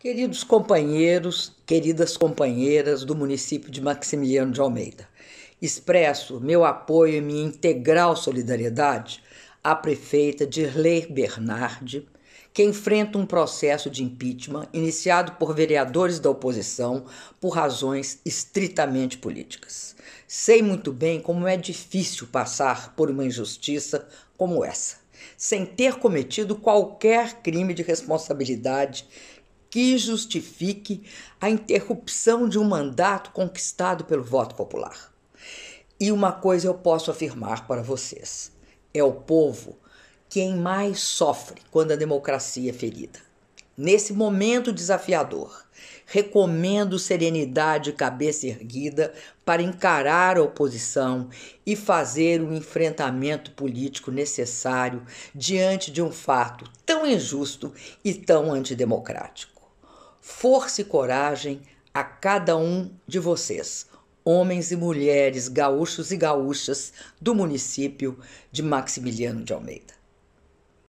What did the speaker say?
Queridos companheiros, queridas companheiras do município de Maximiliano de Almeida, expresso meu apoio e minha integral solidariedade à prefeita Dirley Bernardi, que enfrenta um processo de impeachment iniciado por vereadores da oposição por razões estritamente políticas. Sei muito bem como é difícil passar por uma injustiça como essa, sem ter cometido qualquer crime de responsabilidade que justifique a interrupção de um mandato conquistado pelo voto popular. E uma coisa eu posso afirmar para vocês: é o povo quem mais sofre quando a democracia é ferida. Nesse momento desafiador, recomendo serenidade e cabeça erguida para encarar a oposição e fazer o enfrentamento político necessário diante de um fato tão injusto e tão antidemocrático força e coragem a cada um de vocês, homens e mulheres, gaúchos e gaúchas do município de Maximiliano de Almeida.